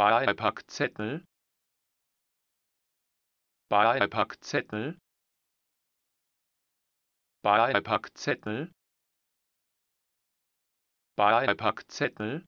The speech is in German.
Beipackzettel Beipackzettel Beipackzettel Beipackzettel